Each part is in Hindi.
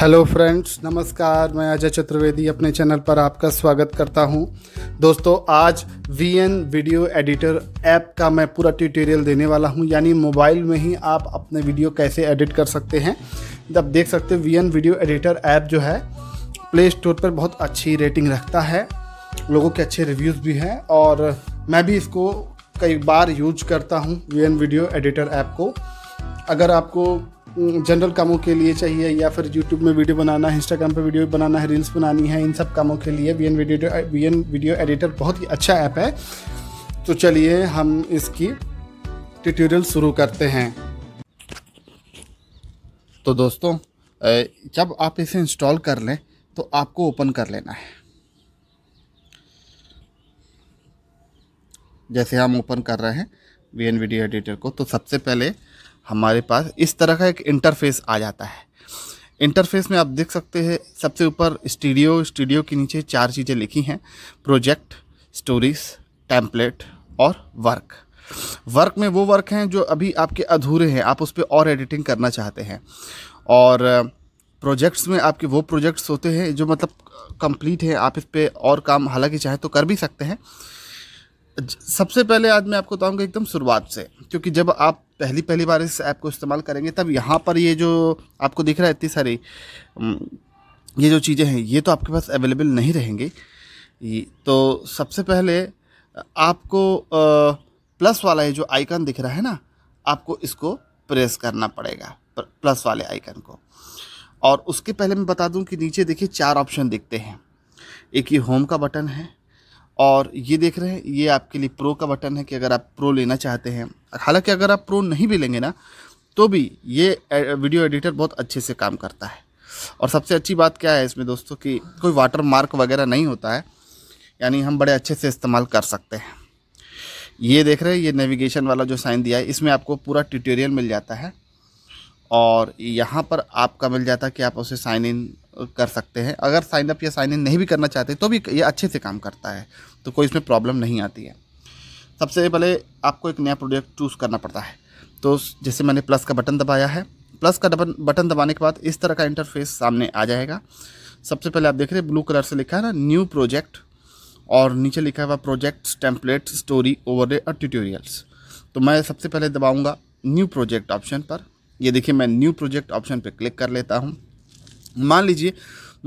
हेलो फ्रेंड्स नमस्कार मैं अजय चतुर्वेदी अपने चैनल पर आपका स्वागत करता हूं दोस्तों आज V N video editor app का मैं पूरा ट्यूटोरियल देने वाला हूं यानी मोबाइल में ही आप अपने वीडियो कैसे एडिट कर सकते हैं जब देख सकते हैं V N video editor app जो है प्ले स्टोर पर बहुत अच्छी रेटिंग रखता है लोगों के अच्छे रिव्यूज़ भी हैं और मैं भी इसको कई बार यूज करता हूँ V N video editor app को अगर आपको जनरल कामों के लिए चाहिए या फिर यूट्यूब में वीडियो बनाना है इंस्टाग्राम पर वीडियो बनाना है रील्स बनानी है इन सब कामों के लिए V N video V N video editor बहुत ही अच्छा ऐप है तो चलिए हम इसकी ट्यूटोरियल शुरू करते हैं तो दोस्तों जब आप इसे इंस्टॉल कर लें तो आपको ओपन कर लेना है जैसे हम ओपन कर रहे हैं वी एन वीडियो एडिटर को तो सबसे पहले हमारे पास इस तरह का एक इंटरफेस आ जाता है इंटरफेस में आप देख सकते हैं सबसे ऊपर स्टूडियो स्टूडियो के नीचे चार चीज़ें लिखी हैं प्रोजेक्ट स्टोरीज टैम्पलेट और वर्क वर्क में वो वर्क हैं जो अभी आपके अधूरे हैं आप उस पर और एडिटिंग करना चाहते हैं और प्रोजेक्ट्स में आपके वो प्रोजेक्ट्स होते हैं जो मतलब कंप्लीट हैं आप इस पर और काम हालांकि चाहें तो कर भी सकते हैं सबसे पहले आज मैं आपको बताऊँगा एकदम शुरुआत से क्योंकि जब आप पहली पहली बार इस ऐप को इस्तेमाल करेंगे तब यहाँ पर ये जो आपको दिख रहा है इतनी सारी ये जो चीज़ें हैं ये तो आपके पास अवेलेबल नहीं रहेंगी तो सबसे पहले आपको प्लस वाला ये जो आइकन दिख रहा है ना आपको इसको प्रेस करना पड़ेगा प्लस वाले आइकन को और उसके पहले मैं बता दूं कि नीचे देखिए चार ऑप्शन दिखते हैं एक ये होम का बटन है और ये देख रहे हैं ये आपके लिए प्रो का बटन है कि अगर आप प्रो लेना चाहते हैं हालांकि अगर आप प्रो नहीं भी लेंगे ना तो भी ये वीडियो एडिटर बहुत अच्छे से काम करता है और सबसे अच्छी बात क्या है इसमें दोस्तों कि कोई वाटर मार्क वगैरह नहीं होता है यानी हम बड़े अच्छे से इस्तेमाल कर सकते हैं ये देख रहे हैं ये नेविगेशन वाला जो साइन दिया है इसमें आपको पूरा ट्यूटोरियल मिल जाता है और यहाँ पर आपका मिल जाता है कि आप उसे साइन इन कर सकते हैं अगर साइन अप या साइन इन नहीं भी करना चाहते तो भी ये अच्छे से काम करता है तो कोई इसमें प्रॉब्लम नहीं आती है सबसे पहले आपको एक नया प्रोडक्ट चूज़ करना पड़ता है तो जैसे मैंने प्लस का बटन दबाया है प्लस का डबन बटन दबाने के बाद इस तरह का इंटरफेस सामने आ जाएगा सबसे पहले आप देख रहे हैं ब्लू कलर से लिखा है ना न्यू प्रोजेक्ट और नीचे लिखा हुआ प्रोजेक्ट्स टेम्पलेट स्टोरी ओवर और ट्यूटोरियल्स तो मैं सबसे पहले दबाऊँगा न्यू प्रोजेक्ट ऑप्शन पर ये देखिए मैं न्यू प्रोजेक्ट ऑप्शन पर क्लिक कर लेता हूँ मान लीजिए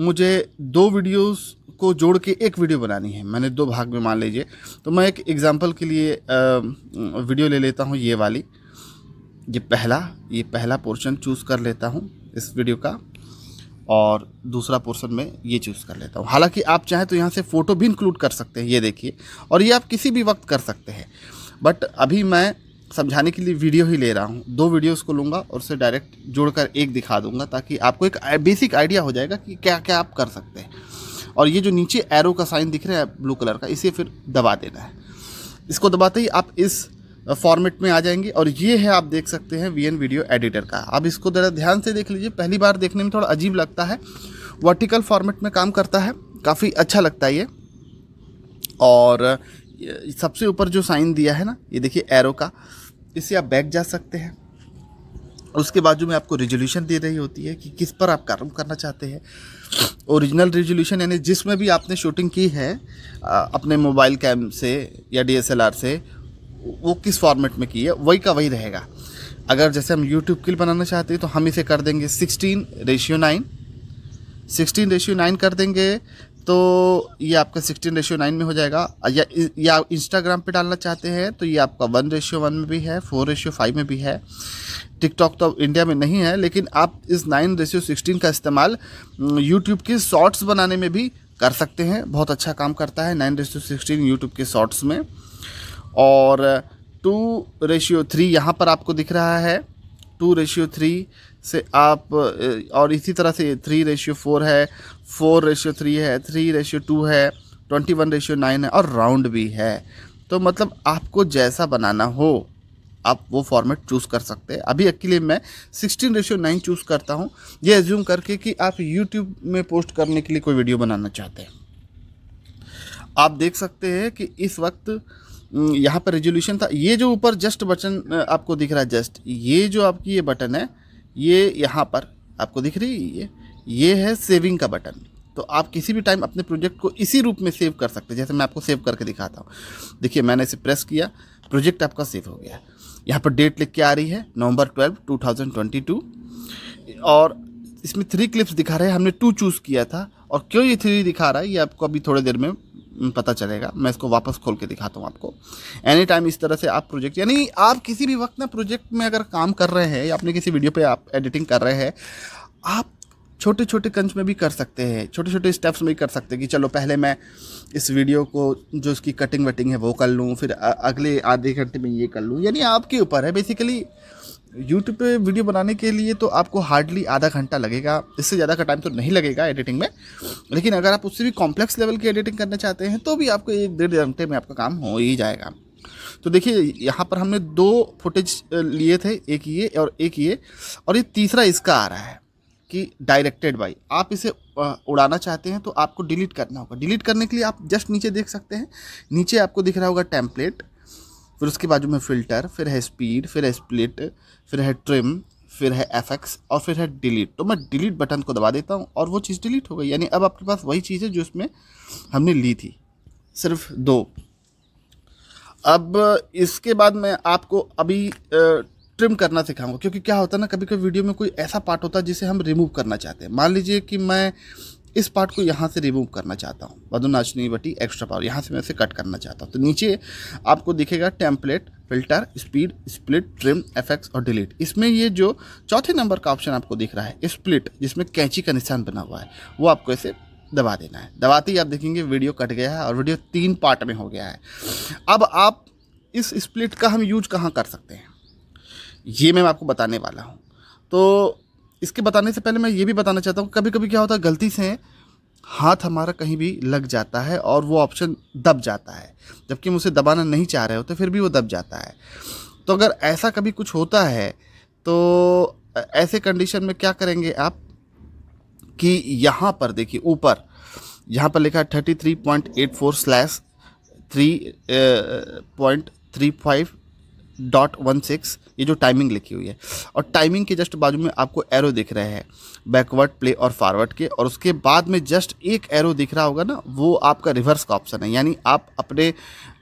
मुझे दो वीडियोज़ को जोड़ के एक वीडियो बनानी है मैंने दो भाग में मान लीजिए तो मैं एक एग्ज़ाम्पल के लिए वीडियो ले लेता हूँ ये वाली ये पहला ये पहला पोर्शन चूज़ कर लेता हूँ इस वीडियो का और दूसरा पोर्शन में ये चूज़ कर लेता हूँ हालांकि आप चाहें तो यहाँ से फ़ोटो भी इंक्लूड कर सकते हैं ये देखिए और ये आप किसी भी वक्त कर सकते हैं बट अभी मैं समझाने के लिए वीडियो ही ले रहा हूँ दो वीडियोस को लूँगा और उसे डायरेक्ट जोड़कर एक दिखा दूँगा ताकि आपको एक बेसिक आइडिया हो जाएगा कि क्या क्या आप कर सकते हैं और ये जो नीचे एरो का साइन दिख रहा है ब्लू कलर का इसे फिर दबा देना है इसको दबाते ही आप इस फॉर्मेट में आ जाएंगे और ये है आप देख सकते हैं वी वीडियो एडिटर का आप इसको ज़रा ध्यान से देख लीजिए पहली बार देखने में थोड़ा अजीब लगता है वर्टिकल फॉर्मेट में काम करता है काफ़ी अच्छा लगता है ये और सबसे ऊपर जो साइन दिया है ना ये देखिए एरो का इससे आप बैक जा सकते हैं उसके बाजू में आपको रेजोल्यूशन दे रही होती है कि किस पर आप काम करना चाहते हैं ओरिजिनल रेजोल्यूशन यानी जिसमें भी आपने शूटिंग की है अपने मोबाइल कैम से या डी से वो किस फॉर्मेट में की है वही का वही रहेगा अगर जैसे हम यूट्यूब किल बनाना चाहते हैं तो हम इसे कर देंगे sixteen ratio nine sixteen ratio nine कर देंगे तो ये आपका सिक्सटीन रेशियो नाइन में हो जाएगा या या इंस्टाग्राम पे डालना चाहते हैं तो ये आपका वन रेशियो वन में भी है फोर रेशियो फाइव में भी है टिकटॉक तो इंडिया में नहीं है लेकिन आप इस नाइन रेशियो सिक्सटीन का इस्तेमाल यूट्यूब की शॉर्ट्स बनाने में भी कर सकते हैं बहुत अच्छा काम करता है नाइन रेशियो सिक्सटीन यूट्यूब के शॉर्ट्स में और टू रेशियो थ्री यहाँ पर आपको दिख रहा है टू रेशियो थ्री से आप और इसी तरह से थ्री रेशियो फोर है फोर रेशियो थ्री है थ्री रेशियो टू है ट्वेंटी वन रेशियो नाइन है और राउंड भी है तो मतलब आपको जैसा बनाना हो आप वो फॉर्मेट चूज़ कर सकते हैं अभी अकेले मैं सिक्सटीन रेशियो नाइन चूज़ करता हूँ ये एज्यूम करके कि आप यूट्यूब में पोस्ट करने के लिए कोई वीडियो बनाना चाहते हैं आप देख सकते हैं कि इस वक्त हम्म, यहाँ पर रेजोल्यूशन था ये जो ऊपर जस्ट बटन आपको दिख रहा है जस्ट ये जो आपकी ये बटन है ये यहाँ पर आपको दिख रही है ये ये है सेविंग का बटन तो आप किसी भी टाइम अपने प्रोजेक्ट को इसी रूप में सेव कर सकते हैं जैसे मैं आपको सेव करके दिखाता हूँ देखिए मैंने इसे प्रेस किया प्रोजेक्ट आपका सेव हो गया यहाँ पर डेट लिख के आ रही है November twelve two thousand twenty two और इसमें थ्री क्लिप्स दिखा रहे हैं हमने टू चूज़ किया था और क्यों ये थ्री दिखा रहा है ये आपको अभी थोड़ी देर में हम्म, पता चलेगा मैं इसको वापस खोल के दिखाता हूँ आपको एनी टाइम इस तरह से आप प्रोजेक्ट यानी आप किसी भी वक्त ना प्रोजेक्ट में अगर काम कर रहे हैं या अपने किसी वीडियो पे आप एडिटिंग कर रहे हैं आप छोटे छोटे कंच में भी कर सकते हैं छोटे छोटे स्टेप्स में भी कर सकते हैं कि चलो पहले मैं इस वीडियो को जो इसकी कटिंग वटिंग है वो कर लूँ फिर अगले आधे घंटे में ये कर लूँ यानी आपके ऊपर है बेसिकली यूट्यूब पे वीडियो बनाने के लिए तो आपको हार्डली आधा घंटा लगेगा इससे ज़्यादा का टाइम तो नहीं लगेगा एडिटिंग में लेकिन अगर आप उससे भी कॉम्प्लेक्स लेवल की एडिटिंग करना चाहते हैं तो भी आपको एक डेढ़ घंटे में आपका काम हो ही जाएगा तो देखिए यहाँ पर हमने दो फुटेज लिए थे एक ये और एक ये और ये तीसरा इसका आ रहा है कि डायरेक्टेड बाई आप इसे उड़ाना चाहते हैं तो आपको डिलीट करना होगा डिलीट करने के लिए आप जस्ट नीचे देख सकते हैं नीचे आपको दिख रहा होगा टेम्पलेट फिर उसके बाजू में फ़िल्टर फिर है स्पीड फिर है स्प्लिट फिर है ट्रिम फिर है एफेक्स और फिर है डिलीट तो मैं डिलीट बटन को दबा देता हूँ और वो चीज़ डिलीट हो गई यानी अब आपके पास वही चीज़ है जो इसमें हमने ली थी सिर्फ दो अब इसके बाद मैं आपको अभी ट्रिम करना सिखाऊंगा क्योंकि क्या होता है ना कभी कभी वीडियो में कोई ऐसा पार्ट होता है जिसे हम रिमूव करना चाहते हैं मान लीजिए कि मैं इस पार्ट को यहाँ से रिमूव करना चाहता हूँ नाचनी बटी एक्स्ट्रा पावर यहाँ से मैं इसे कट करना चाहता हूँ तो नीचे आपको दिखेगा template filter speed split trim effects और डिलीट इसमें ये जो चौथे नंबर का ऑप्शन आपको दिख रहा है स्प्लिट जिसमें कैंची का निशान बना हुआ है वो आपको इसे दबा देना है दबाते ही आप देखेंगे वीडियो कट गया है और वीडियो तीन पार्ट में हो गया है अब आप इस स्प्लिट का हम यूज कहाँ कर सकते हैं ये मैं आपको बताने वाला हूँ तो इसके बताने से पहले मैं ये भी बताना चाहता हूँ कभी कभी क्या होता है गलती से हाथ हमारा कहीं भी लग जाता है और वो ऑप्शन दब जाता है जबकि हम उसे दबाना नहीं चाह रहे होते फिर भी वो दब जाता है तो अगर ऐसा कभी कुछ होता है तो ऐसे कंडीशन में क्या करेंगे आप कि यहाँ पर देखिए ऊपर यहाँ पर लिखा है thirty three point eight four slash three point three five dot one six ये जो टाइमिंग लिखी हुई है और टाइमिंग के जस्ट बाजू में आपको एरो दिख रहे हैं बैकवर्ड प्ले और फॉरवर्ड के और उसके बाद में जस्ट एक एरो दिख रहा होगा ना वो आपका रिवर्स का ऑप्शन है यानी आप अपने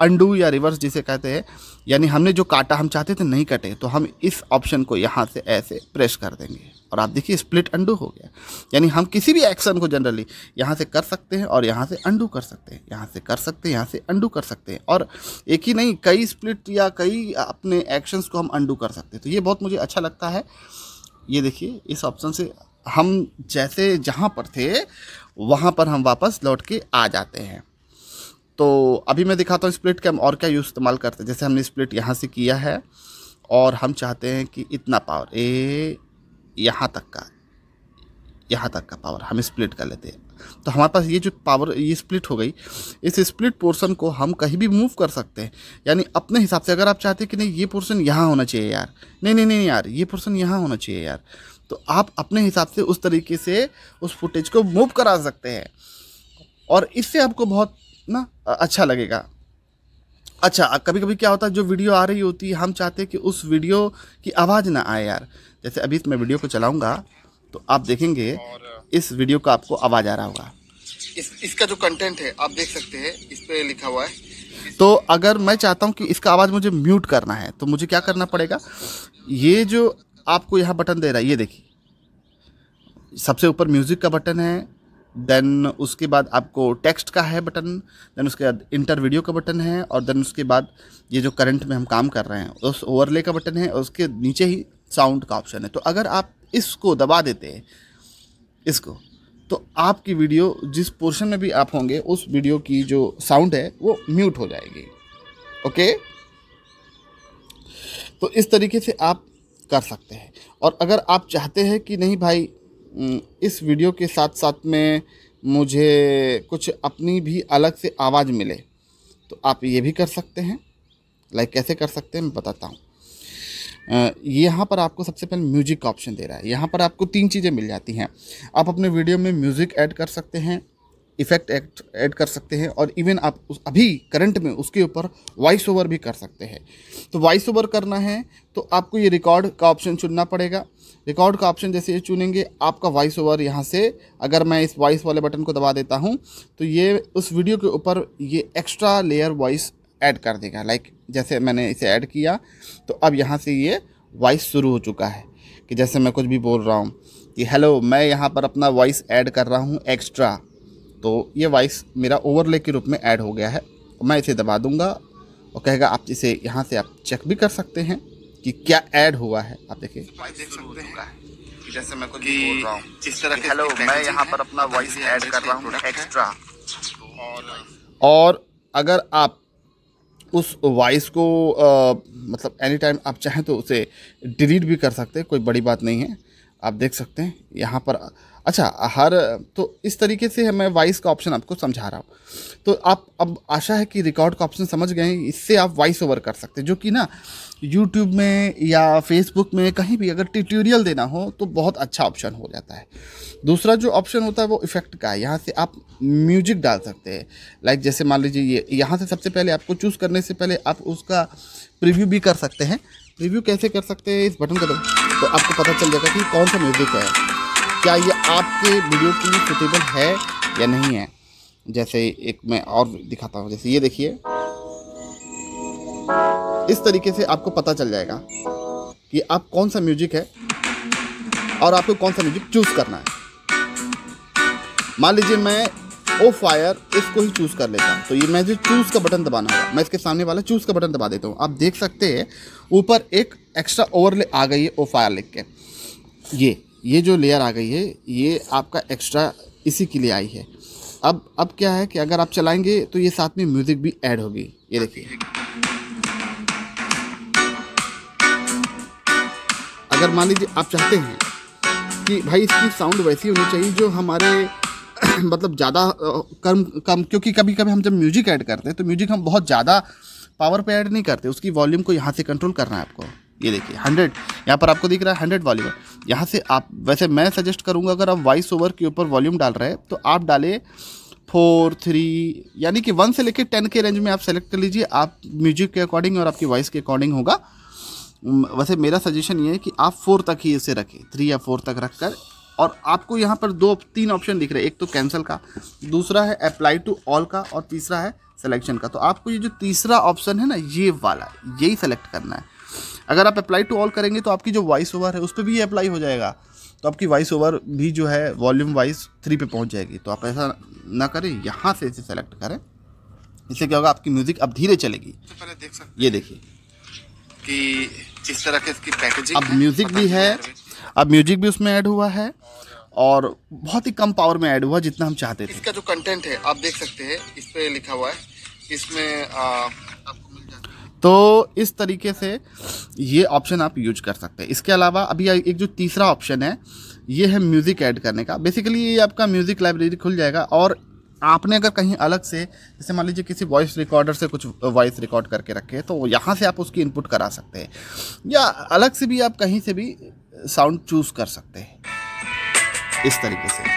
अंडू या रिवर्स जिसे कहते हैं यानी हमने जो काटा हम चाहते थे नहीं कटे तो हम इस ऑप्शन को यहाँ से ऐसे प्रेस कर देंगे और आप देखिए स्प्लिट अंडू हो गया यानी हम किसी भी एक्शन को जनरली यहाँ से कर सकते हैं और यहाँ से अंडू कर सकते हैं यहाँ से कर सकते हैं यहाँ से अंडू कर सकते हैं और एक ही नहीं कई स्प्लिट या कई अपने एक्शंस को हम अंडू कर सकते हैं तो ये बहुत मुझे अच्छा लगता है ये देखिए इस ऑप्शन से हम जैसे जहाँ पर थे वहाँ पर हम वापस लौट के आ जाते हैं तो अभी मैं दिखाता हूँ स्प्लिट के हम और क्या यूज़ इस्तेमाल करते हैं जैसे हमने स्प्लिट यहाँ से किया है और हम चाहते हैं कि इतना पावर ए यहाँ तक का यहाँ तक का पावर हम स्प्लिट कर लेते हैं तो हमारे पास ये जो पावर ये स्प्लिट हो गई इस स्प्लिट पोर्शन को हम कहीं भी मूव कर सकते हैं यानी अपने हिसाब से अगर आप चाहते हैं कि नहीं ये पोर्शन यहाँ होना चाहिए यार नहीं नहीं नहीं यार ये पोर्शन यहाँ होना चाहिए यार तो आप अपने हिसाब से उस तरीके से उस फुटेज को मूव करा सकते हैं और इससे आपको बहुत ना अच्छा लगेगा अच्छा कभी कभी क्या होता है जो वीडियो आ रही होती है हम चाहते हैं कि उस वीडियो की आवाज़ ना आए यार जैसे अभी मैं वीडियो को चलाऊंगा तो आप देखेंगे इस वीडियो का आपको आवाज़ आ रहा होगा इस, इसका जो कंटेंट है आप देख सकते हैं इस पर लिखा हुआ है तो अगर मैं चाहता हूँ कि इसका आवाज़ मुझे म्यूट करना है तो मुझे क्या करना पड़ेगा ये जो आपको यहाँ बटन दे रहा है ये देखिए सबसे ऊपर म्यूज़िक का बटन है देन उसके बाद आपको टेक्स्ट का है बटन देन उसके बाद इंटर वीडियो का बटन है और देन उसके बाद ये जो करंट में हम काम कर रहे हैं उस ओवरले का बटन है और उसके नीचे ही साउंड का ऑप्शन है तो अगर आप इसको दबा देते हैं इसको तो आपकी वीडियो जिस पोर्शन में भी आप होंगे उस वीडियो की जो साउंड है वो म्यूट हो जाएगी ओके तो इस तरीके से आप कर सकते हैं और अगर आप चाहते हैं कि नहीं भाई इस वीडियो के साथ साथ में मुझे कुछ अपनी भी अलग से आवाज़ मिले तो आप ये भी कर सकते हैं लाइक कैसे कर सकते हैं मैं बताता हूँ यहाँ पर आपको सबसे पहले म्यूजिक का ऑप्शन दे रहा है यहाँ पर आपको तीन चीज़ें मिल जाती हैं आप अपने वीडियो में म्यूज़िक ऐड कर सकते हैं इफेक्ट एक्ट ऐड कर सकते हैं और इवन आप उस अभी करंट में उसके ऊपर वॉइस ओवर भी कर सकते हैं तो वॉइस ओवर करना है तो आपको ये रिकॉर्ड का ऑप्शन चुनना पड़ेगा रिकॉर्ड का ऑप्शन जैसे ये चुनेंगे आपका वॉइस ओवर यहाँ से अगर मैं इस वॉइस वाले बटन को दबा देता हूँ तो ये उस वीडियो के ऊपर ये एक्स्ट्रा लेयर वॉइस ऐड कर देगा लाइक जैसे मैंने इसे ऐड किया तो अब यहाँ से ये वॉइस शुरू हो चुका है कि जैसे मैं कुछ भी बोल रहा हूँ कि हेलो मैं यहाँ पर अपना वॉइस ऐड कर रहा हूँ एक्स्ट्रा तो ये वॉइस मेरा ओवरले के रूप में ऐड हो गया है मैं इसे दबा दूँगा और कहेगा आप इसे यहाँ से आप चेक भी कर सकते हैं कि क्या ऐड हुआ है आप देखिए देख जैसे मैं कुछ बोल रहा हूँ जिस तरह हेलो मैं यहाँ पर अपना वॉइस ऐड कर रहा हूँ एक्स्ट्रा और अगर आप उस वॉइस को आ, मतलब एनी टाइम आप चाहें तो उसे डिलीट भी कर सकते कोई बड़ी बात नहीं है आप देख सकते हैं यहाँ पर अच्छा हर तो इस तरीके से मैं वॉइस का ऑप्शन आपको समझा रहा हूँ तो आप अब आशा है कि रिकॉर्ड का ऑप्शन समझ गए हैं इससे आप वॉइस ओवर कर सकते हैं जो कि ना यूट्यूब में या फेसबुक में कहीं भी अगर ट्यूटोरियल देना हो तो बहुत अच्छा ऑप्शन हो जाता है दूसरा जो ऑप्शन होता है वो इफेक्ट का है यहाँ से आप म्यूजिक डाल सकते हैं लाइक जैसे मान लीजिए ये यहाँ से सबसे पहले आपको चूज़ करने से पहले आप उसका प्रिव्यू भी कर सकते हैं प्रिव्यू कैसे कर सकते हैं इस बटन का दबाओ तो आपको पता चल जाएगा कि कौन सा म्यूज़िक है क्या ये आपके वीडियो के लिए सुटेबल है या नहीं है जैसे एक मैं और दिखाता हूँ जैसे ये देखिए इस तरीके से आपको पता चल जाएगा कि आप कौन सा म्यूजिक है और आपको कौन सा म्यूजिक चूज़ करना है मान लीजिए मैं ओ फायर इसको ही चूज़ कर लेता हूँ तो ये मैं जो चूज़ का बटन दबाना होगा मैं इसके सामने वाला चूज़ का बटन दबा देता हूँ आप देख सकते हैं ऊपर एक एक्स्ट्रा ओवरले आ गई है ओ फायर लिख के ये ये जो लेयर आ गई है ये आपका एक्स्ट्रा इसी के लिए आई है अब अब क्या है कि अगर आप चलाएंगे तो ये साथ में म्यूज़िक भी ऐड होगी ये देखिए अगर मान लीजिए आप चाहते हैं कि भाई इसकी साउंड वैसी होनी चाहिए जो हमारे मतलब ज़्यादा कम कम क्योंकि कभी कभी हम जब म्यूज़िक ऐड करते हैं तो म्यूज़िक हम बहुत ज़्यादा पावर पे ऐड नहीं करते उसकी वॉल्यूम को यहाँ से कंट्रोल करना है आपको ये देखिए हंड्रेड यहाँ पर आपको दिख रहा है हंड्रेड वॉल्यूम यहाँ से आप वैसे मैं सजेस्ट करूँगा अगर आप वॉइस ओवर के ऊपर वॉल्यूम डाल रहे हैं तो आप डालें फोर थ्री यानी कि वन से लेकर टेन के रेंज में आप सेलेक्ट कर लीजिए आप म्यूजिक के अकॉर्डिंग और आपकी वॉइस के अकॉर्डिंग होगा वैसे मेरा सजेशन ये है कि आप फोर तक ही इसे रखें थ्री या फोर तक रख कर और आपको यहाँ पर दो तीन ऑप्शन दिख रहे हैं एक तो कैंसिल का दूसरा है अप्लाई टू ऑल का और तीसरा है सिलेक्शन का तो आपको ये जो तीसरा ऑप्शन है ना ये वाला यही सेलेक्ट करना है अगर आप अप्लाई टू ऑल करेंगे तो आपकी जो वॉइस ओवर है उस पर भी ये अप्लाई हो जाएगा तो आपकी वॉइस ओवर भी जो है वॉल्यूम वाइज थ्री पे पहुंच जाएगी तो आप ऐसा ना करें यहाँ से इसे सेलेक्ट करें इससे क्या होगा आपकी म्यूज़िक अब धीरे चलेगी तो पहले देख सकते ये देखिए कि इस तरह के इसकी पैकेजिंग अब म्यूज़िक भी है अब म्यूज़िक भी उसमें ऐड हुआ है और बहुत ही कम पावर में ऐड हुआ जितना हम चाहते थे इसका जो कंटेंट है आप देख सकते हैं इस पर लिखा हुआ है इसमें तो इस तरीके से ये ऑप्शन आप यूज कर सकते हैं इसके अलावा अभी एक जो तीसरा ऑप्शन है ये है म्यूज़िक ऐड करने का बेसिकली ये आपका म्यूज़िक लाइब्रेरी खुल जाएगा और आपने अगर कहीं अलग से जैसे मान लीजिए किसी वॉइस रिकॉर्डर से कुछ वॉइस रिकॉर्ड करके रखे तो यहाँ से आप उसकी इनपुट करा सकते हैं या अलग से भी आप कहीं से भी साउंड चूज़ कर सकते हैं इस तरीके से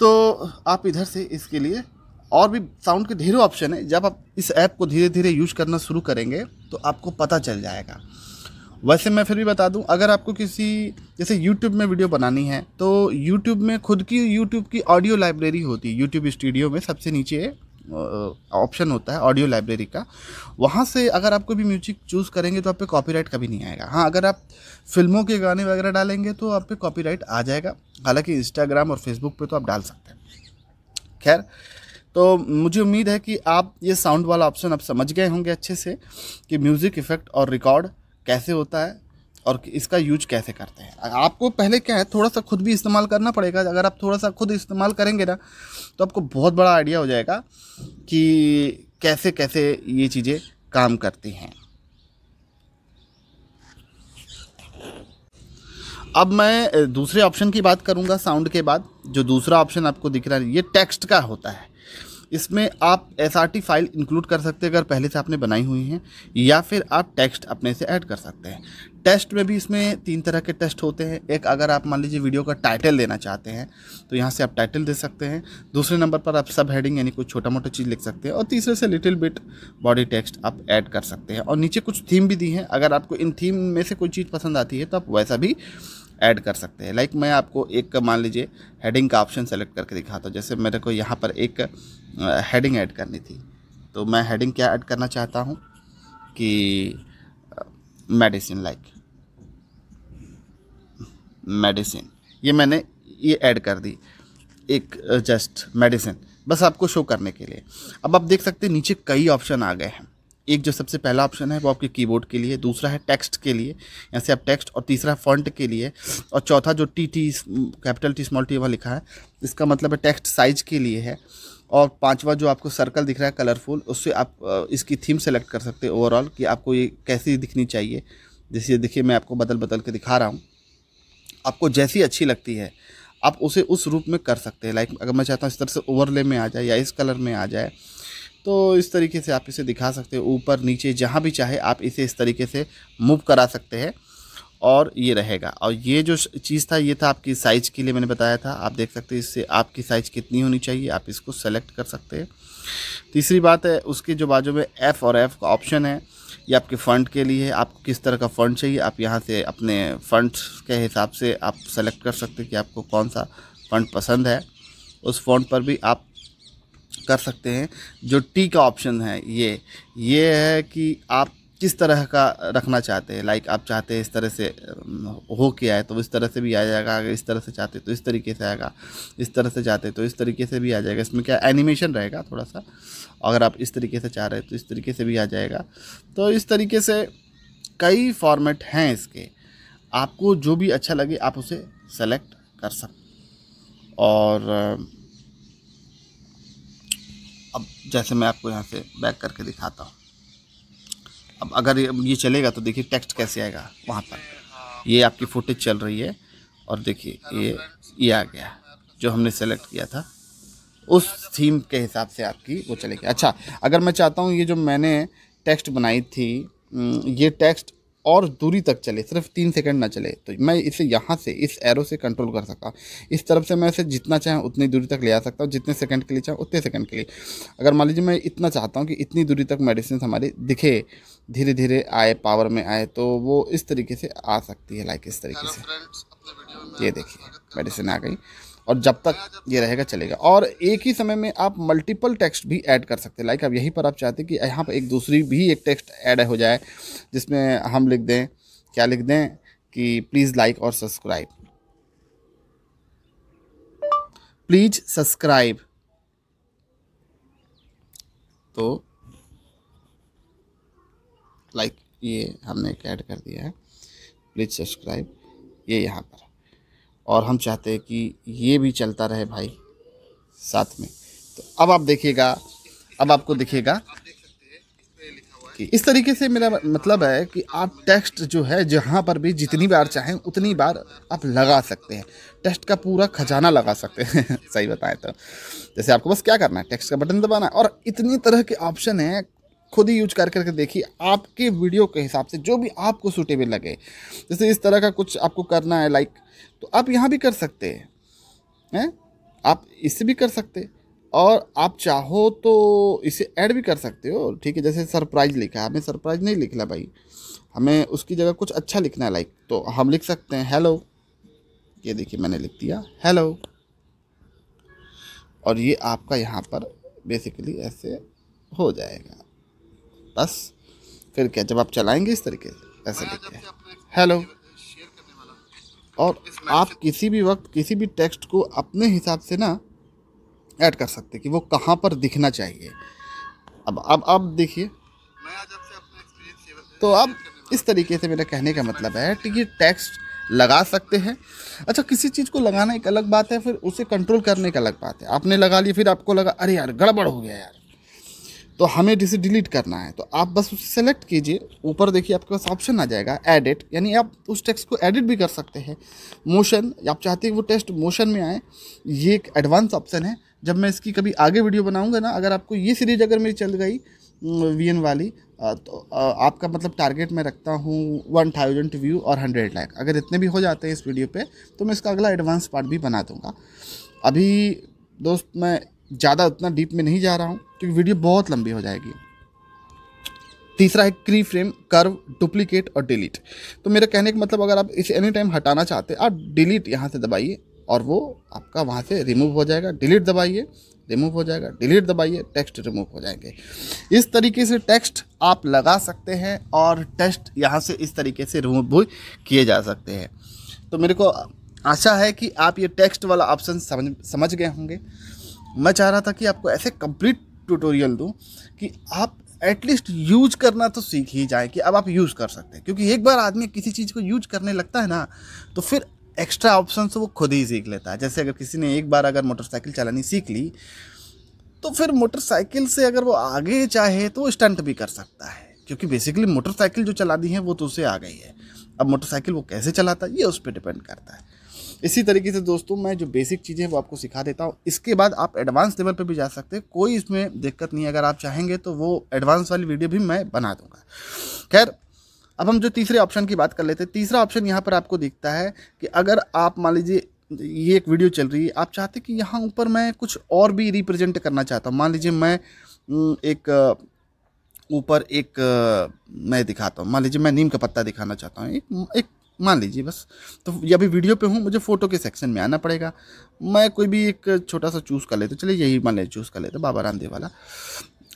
तो आप इधर से इसके लिए और भी साउंड के ढेरों ऑप्शन है जब आप इस ऐप को धीरे धीरे यूज करना शुरू करेंगे तो आपको पता चल जाएगा वैसे मैं फिर भी बता दूं अगर आपको किसी जैसे YouTube में वीडियो बनानी है तो YouTube में खुद की YouTube की ऑडियो लाइब्रेरी होती है YouTube स्टूडियो में सबसे नीचे ऑप्शन होता है ऑडियो लाइब्रेरी का वहाँ से अगर आपको भी म्यूजिक चूज़ करेंगे तो आप पे कॉपीराइट कभी नहीं आएगा हाँ अगर आप फिल्मों के गाने वगैरह डालेंगे तो आप पे कॉपीराइट आ जाएगा हालांकि इंस्टाग्राम और फेसबुक पे तो आप डाल सकते हैं खैर तो मुझे उम्मीद है कि आप ये साउंड वाला ऑप्शन आप समझ गए होंगे अच्छे से कि म्यूज़िक इफ़ेक्ट और रिकॉर्ड कैसे होता है और इसका यूज कैसे करते हैं आपको पहले क्या है थोड़ा सा खुद भी इस्तेमाल करना पड़ेगा अगर आप थोड़ा सा खुद इस्तेमाल करेंगे ना तो आपको बहुत बड़ा आइडिया हो जाएगा कि कैसे कैसे ये चीज़ें काम करती हैं अब मैं दूसरे ऑप्शन की बात करूंगा साउंड के बाद जो दूसरा ऑप्शन आपको दिख रहा है ये टेक्स्ट का होता है इसमें आप एस फाइल इंक्लूड कर सकते हैं अगर पहले से आपने बनाई हुई हैं या फिर आप टेक्स्ट अपने से ऐड कर सकते हैं टेस्ट में भी इसमें तीन तरह के टेस्ट होते हैं एक अगर आप मान लीजिए वीडियो का टाइटल देना चाहते हैं तो यहाँ से आप टाइटल दे सकते हैं दूसरे नंबर पर आप सब हेडिंग यानी कोई छोटा मोटा चीज़ लिख सकते हैं और तीसरे से लिटिल बिट बॉडी टेक्स्ट आप ऐड कर सकते हैं और नीचे कुछ थीम भी दी हैं अगर आपको इन थीम में से कोई चीज़ पसंद आती है तो आप वैसा भी ऐड कर सकते हैं लाइक मैं आपको एक मान लीजिए हेडिंग का ऑप्शन सेलेक्ट करके दिखाता हूँ जैसे मेरे को यहाँ पर एक हेडिंग ऐड करनी थी तो मैं हेडिंग क्या ऐड करना चाहता हूँ कि मेडिसिन लाइक मेडिसिन ये मैंने ये ऐड कर दी एक जस्ट मेडिसिन बस आपको शो करने के लिए अब आप देख सकते हैं नीचे कई ऑप्शन आ गए हैं एक जो सबसे पहला ऑप्शन है वो आपके कीबोर्ड के लिए दूसरा है टेक्स्ट के लिए यहाँ से आप टेक्स्ट और तीसरा फॉन्ट के लिए और चौथा जो T T capital T small T वहाँ लिखा है इसका मतलब है टेक्स्ट साइज के लिए है और पांचवा जो आपको सर्कल दिख रहा है कलरफुल उससे आप इसकी थीम सेलेक्ट कर सकते हैं ओवरऑल कि आपको ये कैसी दिखनी चाहिए जैसे देखिए मैं आपको बदल बदल के दिखा रहा हूँ आपको जैसी अच्छी लगती है आप उसे उस रूप में कर सकते हैं लाइक अगर मैं चाहता हूँ इस तरह से ओवरले में आ जाए या इस कलर में आ जाए तो इस तरीके से आप इसे दिखा सकते हैं ऊपर नीचे जहाँ भी चाहे आप इसे इस तरीके से मूव करा सकते हैं और ये रहेगा और ये जो चीज़ था ये था आपकी साइज़ के लिए मैंने बताया था आप देख सकते हैं इससे आपकी साइज़ कितनी होनी चाहिए आप इसको सेलेक्ट कर सकते हैं तीसरी बात है उसके जो बाजू में एफ़ और एफ़ का ऑप्शन है ये आपके फ़ंड के लिए है आपको किस तरह का फ़ंड चाहिए आप यहाँ से अपने फ़ंड्स के हिसाब से आप सेलेक्ट कर सकते हैं कि आपको कौन सा फ़ंड पसंद है उस फ़ंड पर भी आप कर सकते हैं जो टी का ऑप्शन है ये ये है कि आप किस तरह का रखना चाहते हैं लाइक आप चाहते हैं इस तरह से हो के आए तो इस तरह से भी आ जाएगा अगर इस तरह से चाहते तो इस तरीके से आएगा इस तरह से चाहते तो इस तरीके से भी आ जाएगा इसमें क्या एनिमेशन रहेगा थोड़ा सा अगर आप इस तरीके से चाह रहे हैं तो इस तरीके से भी आ जाएगा तो इस तरीके से कई फॉर्मेट हैं इसके आपको जो भी अच्छा लगे आप उसे सेलेक्ट कर सकते और जैसे मैं आपको यहाँ से बैक करके दिखाता हूँ अब अगर ये चलेगा तो देखिए टेक्स्ट कैसे आएगा वहाँ पर ये आपकी फुटेज चल रही है और देखिए ये ये आ गया जो हमने सेलेक्ट किया था उस थीम के हिसाब से आपकी वो चलेगी अच्छा अगर मैं चाहता हूँ ये जो मैंने टेक्स्ट बनाई थी ये टेक्स्ट और दूरी तक चले सिर्फ तीन सेकंड ना चले तो मैं इसे यहाँ से इस एरो से कंट्रोल कर सका इस तरफ से मैं इसे जितना चाहें उतनी दूरी तक ले आ सकता हूँ जितने सेकंड के लिए चाहें उतने सेकंड के लिए अगर मान लीजिए मैं इतना चाहता हूँ कि इतनी दूरी तक मेडिसिन हमारी दिखे धीरे धीरे आए पावर में आए तो वो इस तरीके से आ सकती है लाइक इस तरीके से ये देखिए मेडिसिन आ गई और जब तक ये रहेगा चलेगा और एक ही समय में आप मल्टीपल टेक्स्ट भी ऐड कर सकते हैं लाइक अब यहीं पर आप चाहते हैं कि यहाँ पर एक दूसरी भी एक टेक्स्ट ऐड हो जाए जिसमें हम लिख दें क्या लिख दें कि प्लीज़ लाइक और सब्सक्राइब प्लीज सब्सक्राइब तो लाइक ये हमने एक ऐड कर दिया है प्लीज सब्सक्राइब ये यहाँ पर और हम चाहते हैं कि ये भी चलता रहे भाई साथ में तो अब आप देखिएगा अब आपको दिखेगा कि इस तरीके से मेरा मतलब है कि आप टेक्स्ट जो है जहाँ पर भी जितनी बार चाहें उतनी बार आप लगा सकते हैं टेक्स्ट का पूरा खजाना लगा सकते हैं सही बताएं तो जैसे आपको बस क्या करना है टेक्स्ट का बटन दबाना है और इतनी तरह के ऑप्शन हैं खुद ही यूज कर करके देखिए आपके वीडियो के हिसाब से जो भी आपको सूटेबल लगे जैसे इस तरह का कुछ आपको करना है लाइक तो आप यहाँ भी कर सकते हैं है? आप इससे भी कर सकते और आप चाहो तो इसे ऐड भी कर सकते हो ठीक है जैसे सरप्राइज़ लिखा है हमें सरप्राइज़ नहीं लिखना भाई हमें उसकी जगह कुछ अच्छा लिखना है लाइक तो हम लिख सकते हैं हेलो ये देखिए मैंने लिख दिया हेलो और ये आपका यहाँ पर बेसिकली ऐसे हो जाएगा बस फिर क्या जब आप चलाएंगे इस तरीके से ऐसे देखिए हेलो और आप किसी भी वक्त किसी भी टेक्स्ट को अपने हिसाब से ना ऐड कर सकते कि वो कहाँ पर दिखना चाहिए अब अब अब देखिए तो अब इस तरीके से मेरा कहने का मतलब है कि ये टेक्स्ट लगा सकते हैं अच्छा किसी चीज़ को लगाना एक अलग बात है फिर उसे कंट्रोल करने का अलग बात है आपने लगा लिया फिर आपको लगा अरे यार गड़बड़ हो गया यार तो हमें जिसे डिलीट करना है तो आप बस उसे सेलेक्ट कीजिए ऊपर देखिए आपके पास ऑप्शन आ जाएगा एडिट यानी आप उस टेक्स्ट को एडिट भी कर सकते हैं मोशन आप चाहते हैं वो टेक्स्ट मोशन में आए ये एक एडवांस ऑप्शन है जब मैं इसकी कभी आगे वीडियो बनाऊंगा ना अगर आपको ये सीरीज अगर मेरी चल गई वी वाली तो आपका मतलब टारगेट मैं रखता हूँ वन थाउजेंड व्यू और हंड्रेड लाख अगर इतने भी हो जाते हैं इस वीडियो पे तो मैं इसका अगला एडवांस पार्ट भी बना दूँगा अभी दोस्त मैं ज़्यादा उतना डीप में नहीं जा रहा हूँ क्योंकि वीडियो बहुत लंबी हो जाएगी तीसरा है क्री फ्रेम कर्व डुप्लीकेट और डिलीट तो मेरे कहने का मतलब अगर आप इसे एनी टाइम हटाना चाहते आप डिलीट यहाँ से दबाइए और वो आपका वहाँ से रिमूव हो जाएगा डिलीट दबाइए रिमूव हो जाएगा डिलीट दबाइए टेक्स्ट रिमूव हो जाएंगे इस तरीके से टेक्स्ट आप लगा सकते हैं और टेक्स्ट यहाँ से इस तरीके से रिमूव भी किए जा सकते हैं तो मेरे को आशा है कि आप ये टेक्स्ट वाला ऑप्शन समझ समझ गए होंगे मैं चाह रहा था कि आपको ऐसे कंप्लीट ट्यूटोरियल दूँ कि आप एटलीस्ट यूज करना तो सीख ही जाए कि अब आप यूज़ कर सकते हैं क्योंकि एक बार आदमी किसी चीज़ को यूज करने लगता है ना तो फिर एक्स्ट्रा ऑप्शन वो खुद ही सीख लेता है जैसे अगर किसी ने एक बार अगर मोटरसाइकिल चलानी सीख ली तो फिर मोटरसाइकिल से अगर वो आगे चाहे तो स्टंट भी कर सकता है क्योंकि बेसिकली मोटरसाइकिल जो चला दी है वो तो उसे आ गई है अब मोटरसाइकिल वो कैसे चलाता है ये उस पर डिपेंड करता है इसी तरीके से दोस्तों मैं जो बेसिक चीज़ें हैं वो आपको सिखा देता हूँ इसके बाद आप एडवांस लेवल पर भी जा सकते हैं कोई इसमें दिक्कत नहीं अगर आप चाहेंगे तो वो एडवांस वाली वीडियो भी मैं बना दूँगा खैर अब हम जो तीसरे ऑप्शन की बात कर लेते हैं तीसरा ऑप्शन यहाँ पर आपको दिखता है कि अगर आप मान लीजिए ये एक वीडियो चल रही है आप चाहते कि यहाँ ऊपर मैं कुछ और भी रिप्रेजेंट करना चाहता हूँ मान लीजिए मैं एक ऊपर एक मैं दिखाता हूँ मान लीजिए मैं नीम का पत्ता दिखाना चाहता हूँ एक एक मान लीजिए बस तो ये अभी वीडियो पे हूँ मुझे फ़ोटो के सेक्शन में आना पड़ेगा मैं कोई भी एक छोटा सा चूज़ कर ले तो चलिए यही मान लीजिए चूज़ कर ले तो बाबा रामदेव वाला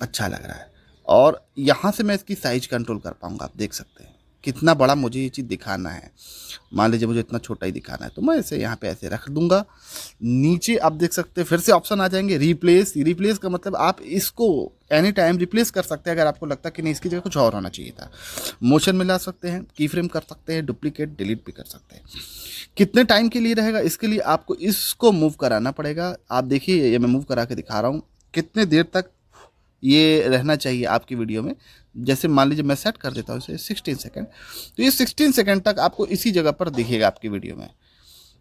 अच्छा लग रहा है और यहाँ से मैं इसकी साइज कंट्रोल कर पाऊँगा आप देख सकते हैं कितना बड़ा मुझे ये चीज़ दिखाना है मान लीजिए मुझे इतना छोटा ही दिखाना है तो मैं इसे यहाँ पे ऐसे रख दूंगा नीचे आप देख सकते हैं फिर से ऑप्शन आ जाएंगे रिप्लेस रिप्लेस का मतलब आप इसको एनी टाइम रिप्लेस कर सकते हैं अगर आपको लगता है कि नहीं इसकी जगह कुछ और होना चाहिए था मोशन में ला सकते हैं की फ्रेम कर सकते हैं डुप्लीकेट डिलीट भी कर सकते हैं कितने टाइम के लिए रहेगा इसके लिए आपको इसको मूव कराना पड़ेगा आप देखिए ये मैं मूव करा के दिखा रहा हूँ कितने देर तक ये रहना चाहिए आपकी वीडियो में जैसे मान लीजिए मैं सेट कर देता हूँ इसे सिक्सटीन सेकेंड तो ये सिक्सटीन सेकेंड तक आपको इसी जगह पर दिखेगा आपकी वीडियो में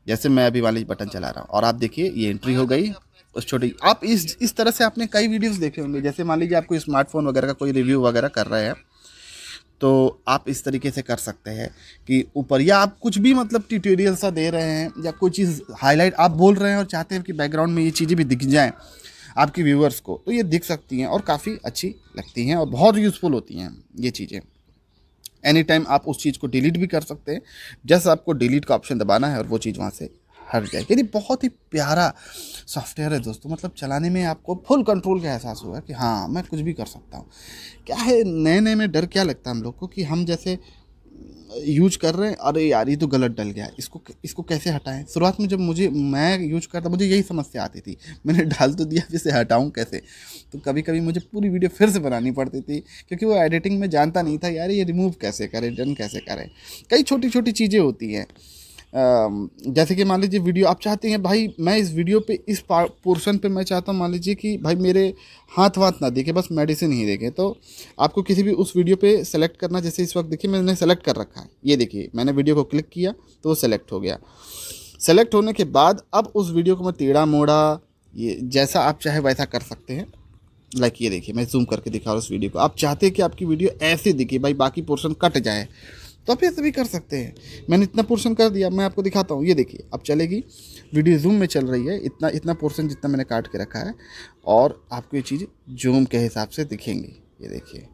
जैसे मैं अभी मान लीजिए बटन चला रहा हूँ और आप देखिए ये एंट्री हो गई उस छोटी आप इस इस तरह से आपने कई वीडियोस देखे होंगे जैसे मान लीजिए आपको स्मार्टफोन वगैरह का कोई रिव्यू वगैरह कर रहे हैं तो आप इस तरीके से कर सकते हैं कि ऊपर या आप कुछ भी मतलब ट्यूटोरियल सा दे रहे हैं या कोई चीज़ हाईलाइट आप बोल रहे हैं और चाहते हैं कि बैकग्राउंड में ये चीज़ें भी दिख जाएँ आपके व्यूअर्स को तो ये दिख सकती हैं और काफ़ी अच्छी लगती हैं और बहुत यूज़फुल होती हैं ये चीज़ें एनी टाइम आप उस चीज़ को डिलीट भी कर सकते हैं जस्ट आपको डिलीट का ऑप्शन दबाना है और वो चीज़ वहाँ से हट जाए यानी बहुत ही प्यारा सॉफ्टवेयर है दोस्तों मतलब चलाने में आपको फुल कंट्रोल का एहसास हुआ कि हाँ मैं कुछ भी कर सकता हूँ क्या है नए नए में डर क्या लगता है हम लोग को कि हम जैसे यूज कर रहे हैं अरे यार ये तो गलत डल गया इसको इसको कैसे हटाएं शुरुआत में जब मुझे मैं यूज करता मुझे यही समस्या आती थी मैंने डाल तो दिया इसे हटाऊँ कैसे तो कभी कभी मुझे पूरी वीडियो फिर से बनानी पड़ती थी क्योंकि वो एडिटिंग में जानता नहीं था यार ये रिमूव कैसे करें डन कैसे करें कई छोटी छोटी चीज़ें होती हैं जैसे कि मान लीजिए वीडियो आप चाहते हैं भाई मैं इस वीडियो पे इस पोर्शन पे मैं चाहता हूँ मान लीजिए कि भाई मेरे हाथ वाथ ना देखें बस मेडिसिन ही देखे तो आपको किसी भी उस वीडियो पे सेलेक्ट करना जैसे इस वक्त देखिए मैंने सेलेक्ट कर रखा है ये देखिए मैंने वीडियो को क्लिक किया तो वो सेलेक्ट हो गया सेलेक्ट होने के बाद अब उस वीडियो को मैं टेढ़ा मोड़ा ये जैसा आप चाहे वैसा कर सकते हैं लाइक ये देखिए मैं जूम करके दिखा रहा हूँ उस वीडियो को आप चाहते हैं कि आपकी वीडियो ऐसे दिखे भाई बाकी पोर्शन कट जाए तो आप ऐसे भी कर सकते हैं मैंने इतना पोर्शन कर दिया मैं आपको दिखाता हूँ ये देखिए अब चलेगी वीडियो जूम में चल रही है इतना इतना पोर्शन जितना मैंने काट के रखा है और आपको ये चीज़ जूम के हिसाब से दिखेंगी ये देखिए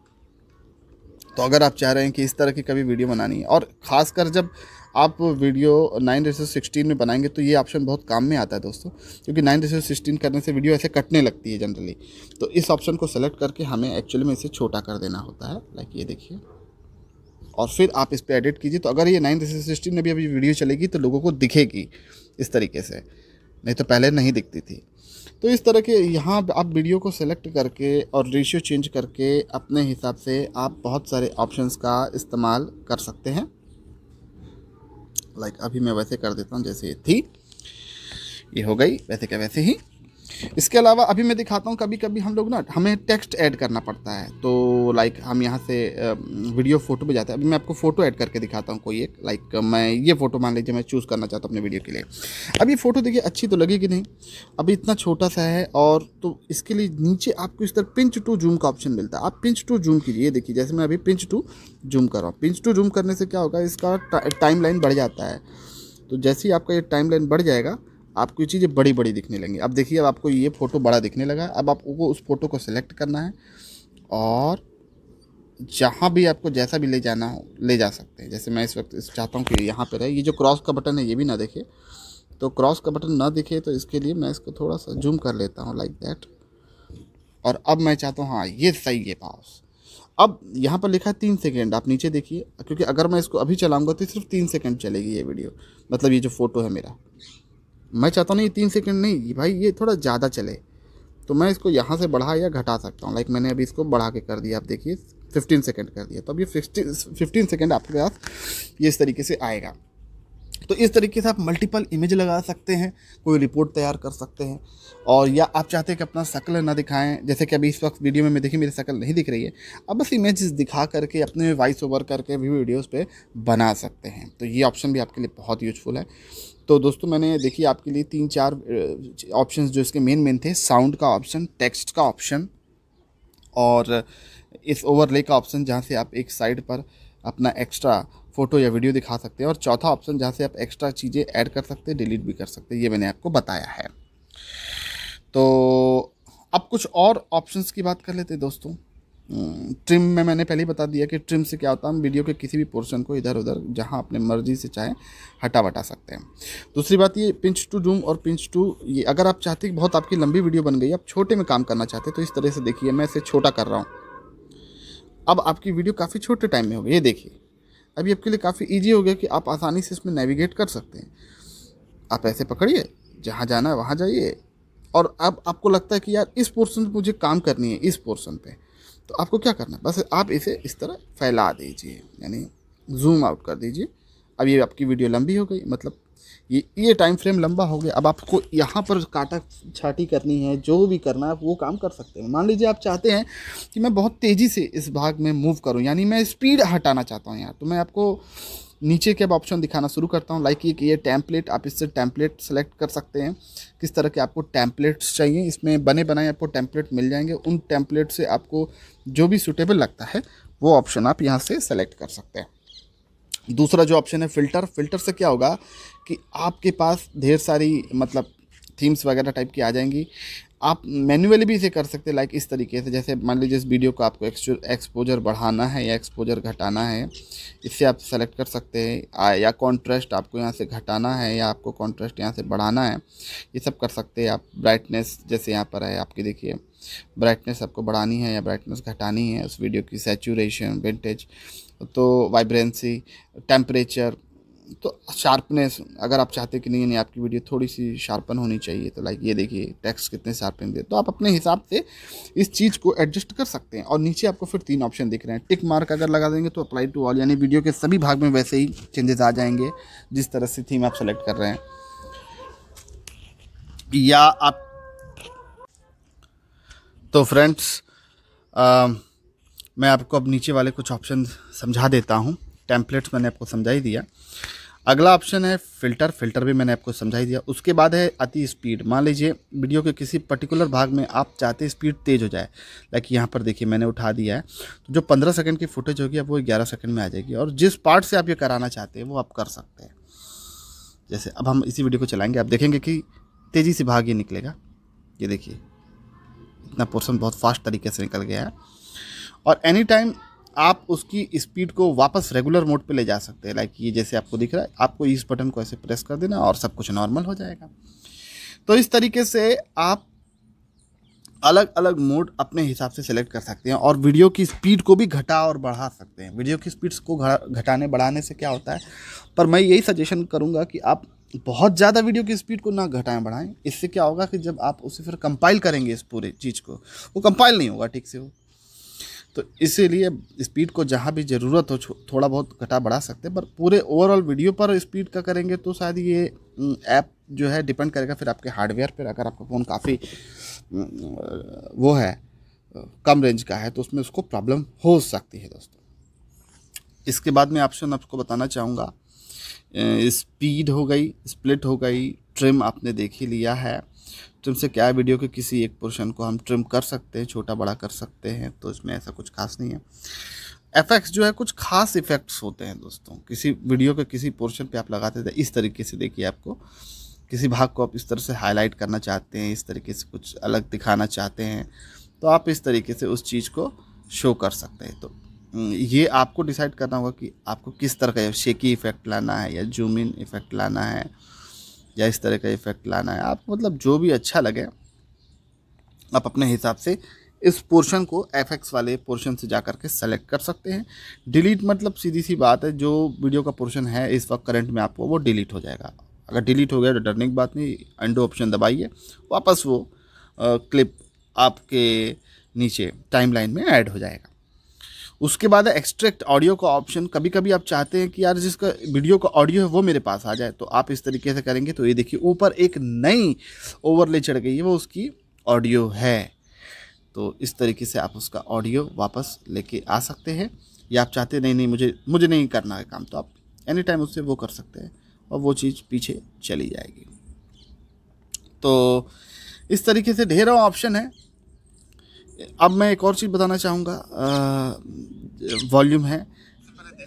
तो अगर आप चाह रहे हैं कि इस तरह की कभी वीडियो बनानी है और ख़ासकर जब आप वीडियो नाइन रेसो सिक्सटीन में बनाएंगे तो ये ऑप्शन बहुत काम में आता है दोस्तों क्योंकि नाइन रेसो सिक्सटीन करने से वीडियो ऐसे कटने लगती है जनरली तो इस ऑप्शन को सेलेक्ट करके हमें एक्चुअली में इसे छोटा कर देना होता है लाइक ये देखिए और फिर आप इस पर एडिट कीजिए तो अगर ये नाइन सिस्टम में भी अभी वीडियो चलेगी तो लोगों को दिखेगी इस तरीके से नहीं तो पहले नहीं दिखती थी तो इस तरह के यहाँ आप वीडियो को सेलेक्ट करके और रेशियो चेंज करके अपने हिसाब से आप बहुत सारे ऑप्शंस का इस्तेमाल कर सकते हैं लाइक अभी मैं वैसे कर देता हूँ जैसे ये थी ये हो गई वैसे क्या वैसे ही इसके अलावा अभी मैं दिखाता हूँ कभी कभी हम लोग ना हमें टेक्स्ट ऐड करना पड़ता है तो लाइक हम यहाँ से वीडियो फोटो भी जाते हैं अभी मैं आपको फ़ोटो ऐड करके दिखाता हूँ कोई एक लाइक मैं ये फ़ोटो मान लीजिए मैं चूज़ करना चाहता हूँ अपने वीडियो के लिए अभी फ़ोटो देखिए अच्छी तो लगेगी नहीं अभी इतना छोटा सा है और तो इसके लिए नीचे आपको इस तरह पिंच टू जूम का ऑप्शन मिलता है आप पिंच टू जूम कीजिए देखिए जैसे मैं अभी पिंच टू जूम कर रहा हूँ पिंच टू जूम करने से क्या होगा इसका टाइम लाइन बढ़ जाता है तो जैसे ही आपका ये टाइम लाइन बढ़ जाएगा आपको ये चीज़ें बड़ी बड़ी दिखने लगी अब देखिए अब आपको ये फ़ोटो बड़ा दिखने लगा अब आपको उस फ़ोटो को सिलेक्ट करना है और जहाँ भी आपको जैसा भी ले जाना हो ले जा सकते हैं जैसे मैं इस वक्त चाहता हूँ कि यहाँ पर रहे ये जो क्रॉस का बटन है ये भी ना दिखे तो क्रॉस का बटन ना दिखे तो इसके लिए मैं इसको थोड़ा सा जूम कर लेता हूँ लाइक दैट और अब मैं चाहता हूँ हाँ ये सही है पाउस अब यहाँ पर लिखा है तीन सेकेंड आप नीचे देखिए क्योंकि अगर मैं इसको अभी चलाऊँगा तो सिर्फ तीन सेकेंड चलेगी ये वीडियो मतलब ये जो फ़ोटो है मेरा मैं चाहता हूँ ये तीन सेकंड नहीं भाई ये थोड़ा ज़्यादा चले तो मैं इसको यहाँ से बढ़ा या घटा सकता हूँ लाइक मैंने अभी इसको बढ़ा के कर दिया आप देखिए फिफ्टीन सेकेंड कर दिया तो अब ये फिफ्टी फिफ्टीन सेकेंड आपके पास ये इस तरीके से आएगा तो इस तरीके से आप मल्टीपल इमेज लगा सकते हैं कोई रिपोर्ट तैयार कर सकते हैं और या आप चाहते हैं कि अपना शक्ल ना दिखाएं जैसे कि अभी इस वक्त वीडियो में मैं देखिए मेरी शक्ल नहीं दिख रही है अब बस इमेज दिखा करके अपने वॉइस ओवर करके भी वीडियोज़ पर बना सकते हैं तो ये ऑप्शन भी आपके लिए बहुत यूजफुल है तो दोस्तों मैंने देखिए आपके लिए तीन चार ऑप्शन जो इसके मेन मेन थे साउंड का ऑप्शन टेक्स्ट का ऑप्शन और इस ओवरले का ऑप्शन जहाँ से आप एक साइड पर अपना एक्स्ट्रा फ़ोटो या वीडियो दिखा सकते हैं और चौथा ऑप्शन जहाँ से आप एक्स्ट्रा चीज़ें ऐड कर सकते हैं डिलीट भी कर सकते हैं ये मैंने आपको बताया है तो अब कुछ और ऑप्शंस की बात कर लेते हैं दोस्तों ट्रिम में मैंने पहले ही बता दिया कि ट्रिम से क्या होता है हम वीडियो के किसी भी पोर्शन को इधर उधर जहाँ अपने मर्जी से चाहे हटा बटा सकते हैं दूसरी बात ये पिंच टू जूम और पिंच टू ये अगर आप चाहते हैं कि बहुत आपकी लंबी वीडियो बन गई आप छोटे में काम करना चाहते हैं तो इस तरह से देखिए मैं इसे छोटा कर रहा हूँ अब आपकी वीडियो काफ़ी छोटे टाइम में होगी ये देखिए अभी आपके लिए काफ़ी ईजी हो गया कि आप आसानी से इसमें नेविगेट कर सकते हैं आप ऐसे पकड़िए जहाँ जाना है वहाँ जाइए और अब आपको लगता है कि यार इस पोर्सन पर मुझे काम करनी है इस पोर्सन पर तो आपको क्या करना है बस आप इसे इस तरह फैला दीजिए यानी जूम आउट कर दीजिए अब ये आपकी वीडियो लंबी हो गई मतलब ये ये टाइम फ्रेम लंबा हो गया अब आपको यहाँ पर काटा छाटी करनी है जो भी करना है वो काम कर सकते हैं मान लीजिए आप चाहते हैं कि मैं बहुत तेज़ी से इस भाग में मूव करूँ यानी मैं स्पीड हटाना चाहता हूँ यार तो मैं आपको नीचे के अब ऑप्शन दिखाना शुरू करता हूँ लाइक ये कि ये टैंपलेट आप इससे टैंपलेट सेलेक्ट कर सकते हैं किस तरह के आपको टैंपलेट्स चाहिए इसमें बने बनाए आपको टैंपलेट मिल जाएंगे उन टैंपलेट से आपको जो भी सूटेबल लगता है वो ऑप्शन आप यहाँ से सेलेक्ट कर सकते हैं दूसरा जो ऑप्शन है फ़िल्टर फ़िल्टर से क्या होगा कि आपके पास ढेर सारी मतलब थीम्स वगैरह टाइप की आ जाएंगी आप मैनुअली भी इसे कर सकते हैं लाइक इस तरीके से जैसे मान लीजिए इस वीडियो को आपको एक्सपोजर बढ़ाना है या एक्सपोजर घटाना है इससे आप सेलेक्ट कर सकते हैं या कॉन्ट्रेस्ट आपको यहाँ से घटाना है या आपको कॉन्ट्रेस्ट यहाँ से बढ़ाना है ये सब कर सकते हैं आप ब्राइटनेस जैसे यहाँ पर है आपकी देखिए ब्राइटनेस आपको बढ़ानी है या ब्राइटनेस घटानी है उस वीडियो की सेचूरेशन वेंटेज तो वाइब्रेंसी टेम्परेचर तो शार्पनेस अगर आप चाहते कि नहीं नहीं आपकी वीडियो थोड़ी सी शार्पन होनी चाहिए तो लाइक ये देखिए टैक्स कितने शार्पन दे तो आप अपने हिसाब से इस चीज़ को एडजस्ट कर सकते हैं और नीचे आपको फिर तीन ऑप्शन दिख रहे हैं टिक मार्क अगर लगा देंगे तो अप्लाई टू ऑल यानी वीडियो के सभी भाग में वैसे ही चेंजेस आ जाएंगे जिस तरह से थीम आप सेलेक्ट कर रहे हैं या आप तो फ्रेंड्स मैं आपको अब नीचे वाले कुछ ऑप्शन समझा देता हूँ टेम्पलेट्स मैंने आपको समझा ही दिया अगला ऑप्शन है फ़िल्टर फ़िल्टर भी मैंने आपको समझा ही दिया उसके बाद है अति स्पीड मान लीजिए वीडियो के किसी पर्टिकुलर भाग में आप चाहते स्पीड तेज़ हो जाए लाइक यहाँ पर देखिए मैंने उठा दिया है तो जो पंद्रह सेकंड की फुटेज होगी अब वो ग्यारह सेकंड में आ जाएगी और जिस पार्ट से आप ये कराना चाहते हैं वो आप कर सकते हैं जैसे अब हम इसी वीडियो को चलाएँगे आप देखेंगे कि तेज़ी से भाग ये निकलेगा ये देखिए इतना पोर्सन बहुत फास्ट तरीके से निकल गया है और एनी टाइम आप उसकी स्पीड को वापस रेगुलर मोड पे ले जा सकते हैं लाइक ये जैसे आपको दिख रहा है आपको इस बटन को ऐसे प्रेस कर देना और सब कुछ नॉर्मल हो जाएगा तो इस तरीके से आप अलग अलग मोड अपने हिसाब से सेलेक्ट कर सकते हैं और वीडियो की स्पीड को भी घटा और बढ़ा सकते हैं वीडियो की स्पीड्स को घटाने बढ़ाने से क्या होता है पर मैं यही सजेशन करूँगा कि आप बहुत ज़्यादा वीडियो की स्पीड को ना घटाएं बढ़ाएं इससे क्या होगा कि जब आप उसे फिर कंपाइल करेंगे इस पूरे चीज़ को वो कंपाइल नहीं होगा ठीक से वो तो इसीलिए स्पीड को जहाँ भी ज़रूरत हो थोड़ा बहुत घटा बढ़ा सकते हैं पर पूरे ओवरऑल वीडियो पर स्पीड का करेंगे तो शायद ये ऐप जो है डिपेंड करेगा फिर आपके हार्डवेयर पर अगर आपका फ़ोन काफ़ी वो है कम रेंज का है तो उसमें उसको प्रॉब्लम हो सकती है दोस्तों इसके बाद में ऑप्शन आपको बताना चाहूँगा स्पीड हो गई स्प्लिट हो गई ट्रिम आपने देख ही लिया है ट्रिम से क्या वीडियो के किसी एक पोर्शन को हम ट्रिम कर सकते हैं छोटा बड़ा कर सकते हैं तो इसमें ऐसा कुछ खास नहीं है एफेक्ट्स जो है कुछ खास इफेक्ट्स होते हैं दोस्तों किसी वीडियो के किसी पोर्शन पे आप लगाते थे इस तरीके से देखिए आपको किसी भाग को आप इस तरह से हाईलाइट करना चाहते हैं इस तरीके से कुछ अलग दिखाना चाहते हैं तो आप इस तरीके से उस चीज़ को शो कर सकते हैं तो ये आपको डिसाइड करना होगा कि आपको किस तरह का शेकी इफ़ेक्ट लाना है या जूम इन इफ़ेक्ट लाना है या इस तरह का इफ़ेक्ट लाना है आप मतलब जो भी अच्छा लगे आप अपने हिसाब से इस पोर्शन को एफ वाले पोर्शन से जा करके सेलेक्ट कर सकते हैं डिलीट मतलब सीधी सी बात है जो वीडियो का पोर्शन है इस वक्त करंट में आपको वो डिलीट हो जाएगा अगर डिलीट हो गया तो डरने की बात नहीं अंडो ऑप्शन दबाइए वापस वो आ, क्लिप आपके नीचे टाइमलाइन में ऐड हो जाएगा उसके बाद एक्सट्रैक्ट ऑडियो का ऑप्शन कभी कभी आप चाहते हैं कि यार जिसका वीडियो का ऑडियो है वो मेरे पास आ जाए तो आप इस तरीके से करेंगे तो ये देखिए ऊपर एक नई ओवरले चढ़ गई है वो उसकी ऑडियो है तो इस तरीके से आप उसका ऑडियो वापस लेके आ सकते हैं या आप चाहते नहीं नहीं मुझे मुझे नहीं करना है काम तो आप एनी टाइम उससे वो कर सकते हैं और वो चीज़ पीछे चली जाएगी तो इस तरीके से ढेरों ऑप्शन है अब मैं एक और चीज़ बताना चाहूँगा वॉल्यूम है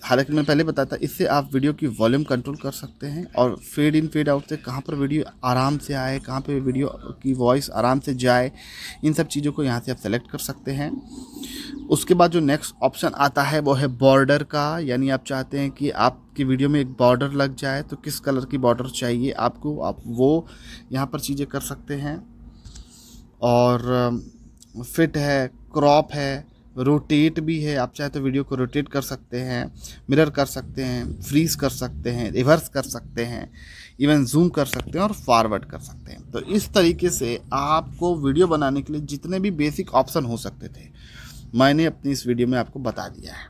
हालांकि मैं पहले बताता इससे आप वीडियो की वॉल्यूम कंट्रोल कर सकते हैं और फेड इन फेड आउट से कहाँ पर वीडियो आराम से आए कहाँ पर वीडियो की वॉइस आराम से जाए इन सब चीज़ों को यहाँ से आप सेलेक्ट कर सकते हैं उसके बाद जो नेक्स्ट ऑप्शन आता है वो है बॉर्डर का यानी आप चाहते हैं कि आपकी वीडियो में एक बॉर्डर लग जाए तो किस कलर की बॉर्डर चाहिए आपको आप वो यहाँ पर चीज़ें कर सकते हैं और फिट है क्रॉप है रोटेट भी है आप चाहे तो वीडियो को रोटेट कर सकते हैं मिरर कर सकते हैं फ्रीज कर सकते हैं रिवर्स कर सकते हैं इवन जूम कर सकते हैं और फॉरवर्ड कर सकते हैं तो इस तरीके से आपको वीडियो बनाने के लिए जितने भी बेसिक ऑप्शन हो सकते थे मैंने अपनी इस वीडियो में आपको बता दिया है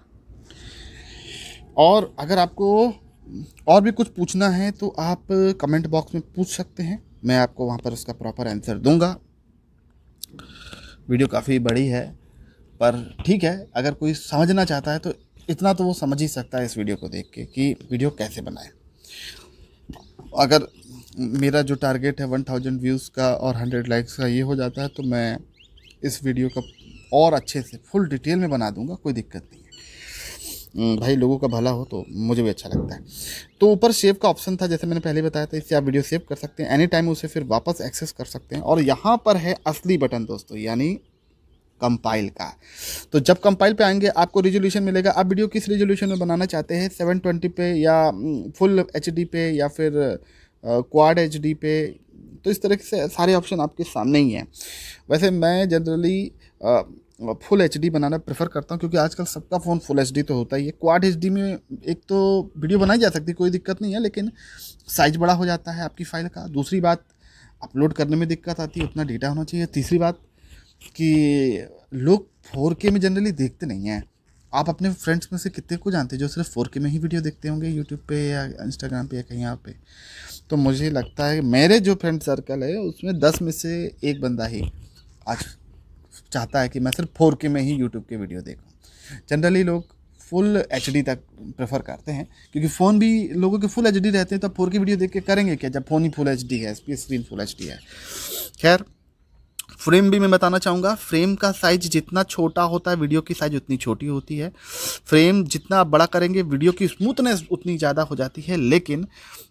और अगर आपको और भी कुछ पूछना है तो आप कमेंट बॉक्स में पूछ सकते हैं मैं आपको वहाँ पर उसका प्रॉपर आंसर दूंगा वीडियो काफ़ी बड़ी है पर ठीक है अगर कोई समझना चाहता है तो इतना तो वो समझ ही सकता है इस वीडियो को देख के कि वीडियो कैसे बनाए अगर मेरा जो टारगेट है वन थाउजेंड व्यूज़ का और हंड्रेड लाइक्स का ये हो जाता है तो मैं इस वीडियो का और अच्छे से फुल डिटेल में बना दूंगा कोई दिक्कत नहीं हम्म, भाई लोगों का भला हो तो मुझे भी अच्छा लगता है तो ऊपर सेव का ऑप्शन था जैसे मैंने पहले बताया था इससे आप वीडियो सेव कर सकते हैं एनी टाइम उसे फिर वापस एक्सेस कर सकते हैं और यहाँ पर है असली बटन दोस्तों यानी कंपाइल का तो जब कंपाइल पे आएंगे आपको रिजोल्यूशन मिलेगा आप वीडियो किस रिजोल्यूशन में बनाना चाहते हैं सेवन ट्वेंटी पे या फुल हम्म, एच पे या फिर क्वाड एच पे तो इस तरह से सारे ऑप्शन आपके सामने ही हैं वैसे मैं जनरली फुल एच बनाना प्रेफर करता हूँ क्योंकि आजकल सबका फ़ोन फुल एच तो होता ही है क्वाड एच में एक तो वीडियो बनाई जा सकती कोई दिक्कत नहीं है लेकिन साइज बड़ा हो जाता है आपकी फ़ाइल का दूसरी बात अपलोड करने में दिक्कत आती है उतना डेटा होना चाहिए तीसरी बात कि लोग फोर में जनरली देखते नहीं हैं आप अपने फ्रेंड्स में से कितने को जानते हैं जो सिर्फ फोर में ही वीडियो देखते होंगे यूट्यूब पे या इंस्टाग्राम पे या कहीं यहाँ पे तो मुझे लगता है मेरे जो फ्रेंड सर्कल है उसमें दस में से एक बंदा ही आज चाहता है कि मैं सिर्फ फोर के में ही यूट्यूब के वीडियो देखूँ जनरली लोग फुल एच तक प्रेफर करते हैं क्योंकि फ़ोन भी लोगों के फुल एच रहते हैं तो फोर की वीडियो देख के करेंगे क्या जब फ़ोन ही फुल एच है इसकी स्क्रीन फुल एच है खैर फ्रेम भी मैं बताना चाहूँगा फ्रेम का साइज जितना छोटा होता है वीडियो की साइज उतनी छोटी होती है फ्रेम जितना आप बड़ा करेंगे वीडियो की स्मूथनेस उतनी ज़्यादा हो जाती है लेकिन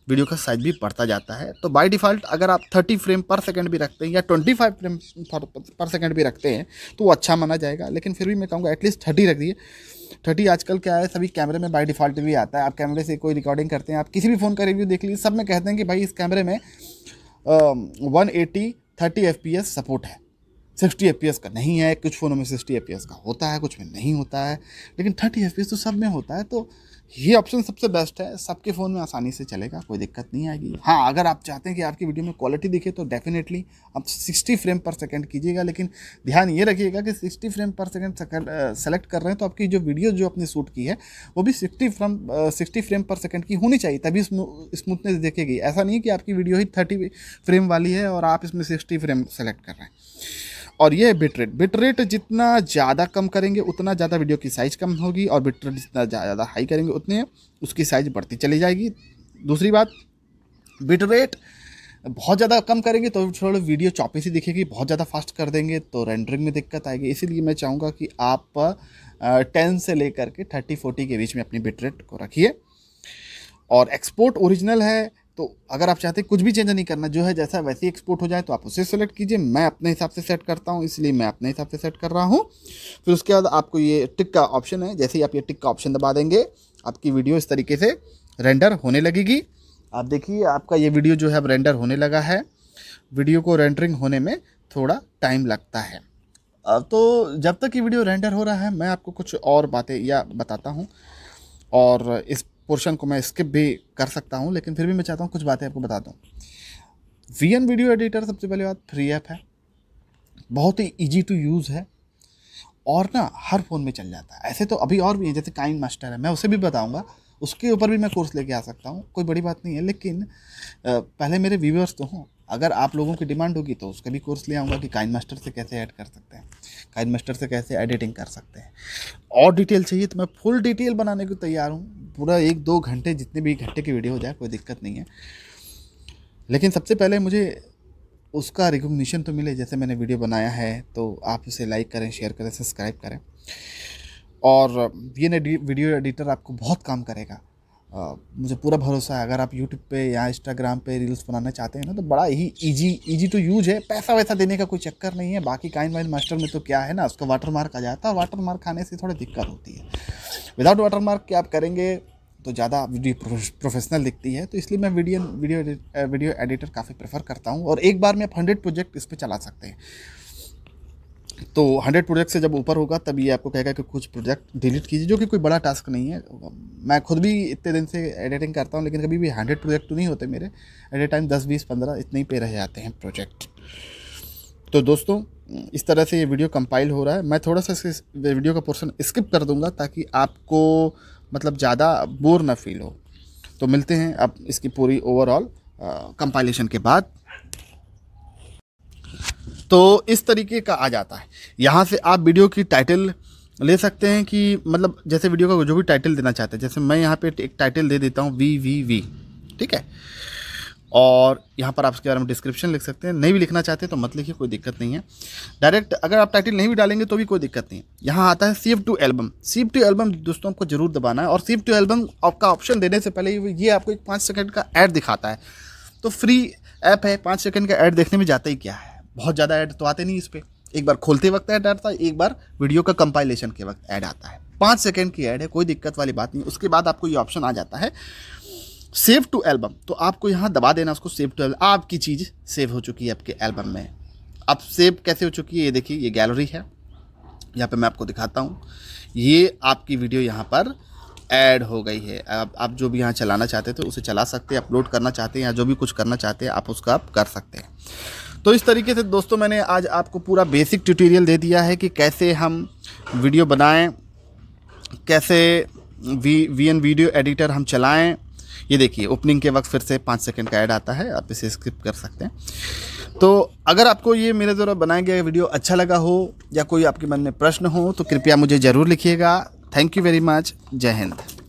वीडियो का साइज भी बढ़ता जाता है तो बाय डिफ़ॉल्ट अगर आप 30 फ्रेम पर सेकंड भी रखते हैं या 25 फ्रेम पर सेकंड भी रखते हैं तो वो अच्छा माना जाएगा लेकिन फिर भी मैं कहूँगा एटलीस्ट थर्टी रख दिए थर्टी आजकल क्या है सभी कैमरे में बाय डिफ़ॉल्ट भी आता है आप कैमरे से कोई रिकॉर्डिंग करते हैं आप किसी भी फ़ोन का रिव्यू देख लीजिए सब में कहते हैं कि भाई इस कैमरे में one eighty thirty F P S support है सिक्सटी एफ का नहीं है कुछ फ़ोनों में सिक्सटी एफ का होता है कुछ में नहीं होता है लेकिन थर्टी एफ तो सब में होता है तो ये ऑप्शन सबसे बेस्ट है सबके फ़ोन में आसानी से चलेगा कोई दिक्कत नहीं आएगी हाँ अगर आप चाहते हैं कि आपकी वीडियो में क्वालिटी दिखे तो डेफिनेटली आप 60 फ्रेम पर सेकंड कीजिएगा लेकिन ध्यान ये रखिएगा कि 60 फ्रेम पर सेकंड सेलेक्ट कर रहे हैं तो आपकी जो वीडियो जो आपने शूट की है वो भी 60 frame sixty frame per second की होनी चाहिए तभी स्मूथनेस देखेगी ऐसा नहीं है कि आपकी वीडियो ही थर्टी फ्रेम वाली है और आप इसमें सिक्सटी फ्रेम सेलेक्ट कर रहे हैं और ये है बिटरेट रेट रेट जितना ज़्यादा कम करेंगे उतना ज़्यादा वीडियो की साइज़ कम होगी और बिटरेट रेट जितना ज़्यादा हाई करेंगे उतने उसकी साइज़ बढ़ती चली जाएगी दूसरी बात बिटरेट बहुत ज़्यादा कम करेंगे तो थोड़ा वीडियो चौपी सी दिखेगी बहुत ज़्यादा फास्ट कर देंगे तो रेंडरिंग में दिक्कत आएगी इसीलिए मैं चाहूँगा कि आप टेन से लेकर के थर्टी फोर्टी के बीच में अपनी बिटरेट रेट को रखिए और एक्सपोर्ट ओरिजिनल है तो अगर आप चाहते हैं कुछ भी चेंज नहीं करना जो है जैसा वैसे ही एक्सपोर्ट हो जाए तो आप उसे सेलेक्ट कीजिए मैं अपने हिसाब से सेट करता हूँ इसलिए मैं अपने हिसाब से सेट कर रहा हूँ फिर उसके बाद आपको ये टिक का ऑप्शन है जैसे ही आप ये टिक का ऑप्शन दबा देंगे आपकी वीडियो इस तरीके से रेंडर होने लगेगी आप देखिए आपका ये वीडियो जो है अब रेंडर होने लगा है वीडियो को रेंडरिंग होने में थोड़ा टाइम लगता है तो जब तक ये वीडियो रेंडर हो रहा है मैं आपको कुछ और बातें या बताता हूँ और इस पोर्शन को मैं स्किप भी कर सकता हूँ लेकिन फिर भी मैं चाहता हूँ कुछ बातें आपको बता दूँ वी एन वीडियो एडिटर सबसे पहले बात फ्री ऐप है बहुत ही ईजी टू यूज़ है और ना हर फ़ोन में चल जाता है ऐसे तो अभी और भी हैं जैसे काइन मास्टर है मैं उसे भी बताऊँगा उसके ऊपर भी मैं कोर्स लेके आ सकता हूँ कोई बड़ी बात नहीं है लेकिन पहले मेरे व्यूअर्स तो हों अगर आप लोगों की डिमांड होगी तो उसका भी कोर्स ले आऊँगा कि काइन मास्टर से कैसे ऐड कर सकते हैं काइन मास्टर से कैसे एडिटिंग कर सकते हैं और डिटेल चाहिए तो मैं फुल डिटेल बनाने को तैयार हूँ पूरा एक दो घंटे जितने भी घंटे की वीडियो हो जाए कोई दिक्कत नहीं है लेकिन सबसे पहले मुझे उसका रिकोगनीशन तो मिले जैसे मैंने वीडियो बनाया है तो आप उसे लाइक करें शेयर करें सब्सक्राइब करें और ये वीडियो एडिटर आपको बहुत काम करेगा मुझे पूरा भरोसा है अगर आप यूट्यूब पे या इंस्टाग्राम पे रील्स बनाना चाहते हैं ना तो बड़ा ही इजी इजी टू यूज है पैसा वैसा देने का कोई चक्कर नहीं है बाकी काइन वाइन मास्टर में तो क्या है ना उसका वाटर मार्क आ जाता है वाटर मार्क आने से थोड़ी दिक्कत होती है विदाउट वाटर मार्क के आप करेंगे तो ज़्यादा वीडियो प्रोफेशनल दिखती है तो इसलिए मैं वीडियो वीडियो वीडियो एडिटर काफ़ी प्रेफर करता हूँ और एक बार में आप हंड्रेड प्रोजेक्ट इस पर चला सकते हैं तो 100 प्रोजेक्ट से जब ऊपर होगा तब ये आपको कहेगा कि कुछ प्रोजेक्ट डिलीट कीजिए जो कि कोई बड़ा टास्क नहीं है मैं खुद भी इतने दिन से एडिटिंग करता हूँ लेकिन कभी भी 100 प्रोजेक्ट तो नहीं होते मेरे एट ए टाइम दस बीस पंद्रह इतने ही पे रह जाते हैं प्रोजेक्ट तो दोस्तों इस तरह से ये वीडियो कंपाइल हो रहा है मैं थोड़ा सा इस वीडियो का पोर्सन स्किप कर दूँगा ताकि आपको मतलब ज़्यादा बोर ना फील हो तो मिलते हैं अब इसकी पूरी ओवरऑल कंपाइलेशन के बाद तो इस तरीके का आ जाता है यहाँ से आप वीडियो की टाइटल ले सकते हैं कि मतलब जैसे वीडियो का जो भी टाइटल देना चाहते हैं जैसे मैं यहाँ पे एक टाइटल दे देता हूँ वी वी वी ठीक है और यहाँ पर आप इसके बारे में डिस्क्रिप्शन लिख सकते हैं नहीं भी लिखना चाहते तो मत लिखिए कोई दिक्कत नहीं है डायरेक्ट अगर आप टाइटल नहीं भी डालेंगे तो भी कोई दिक्कत नहीं है यहाँ आता है save to album save to album दोस्तों आपको जरूर दबाना है और सीव टू एल्बम आपका ऑप्शन देने से पहले ये आपको एक पाँच सेकेंड का एड दिखाता है तो फ्री ऐप है पाँच सेकेंड का एड देखने में जाता ही क्या है बहुत ज़्यादा ऐड तो आते नहीं इस पर एक बार खोलते वक्त ऐड आता है एक बार वीडियो का कंपाइलेशन के वक्त ऐड आता है पाँच सेकेंड की ऐड है कोई दिक्कत वाली बात नहीं उसके बाद आपको ये ऑप्शन आ जाता है सेव टू एल्बम तो आपको यहाँ दबा देना उसको सेव टू एल्बम आपकी चीज़ सेव हो चुकी है आपके एल्बम में अब सेव कैसे हो चुकी है ये देखिए ये गैलरी है यहाँ पे मैं आपको दिखाता हूँ ये आपकी वीडियो यहाँ पर ऐड हो गई है अब आप जो भी यहाँ चलाना चाहते थे तो उसे चला सकते हैं अपलोड करना चाहते हैं या जो भी कुछ करना चाहते हैं आप उसका आप कर सकते हैं तो इस तरीके से दोस्तों मैंने आज आपको पूरा बेसिक ट्यूटोरियल दे दिया है कि कैसे हम वीडियो बनाएं कैसे V V N video editor हम चलाएं ये देखिए ओपनिंग के वक्त फिर से पाँच सेकंड का ऐड आता है आप इसे स्किप कर सकते हैं तो अगर आपको ये मेरे द्वारा बनाया गया वीडियो अच्छा लगा हो या कोई आपके मन में प्रश्न हो तो कृपया मुझे ज़रूर लिखिएगा थैंक यू वेरी मच जय हिंद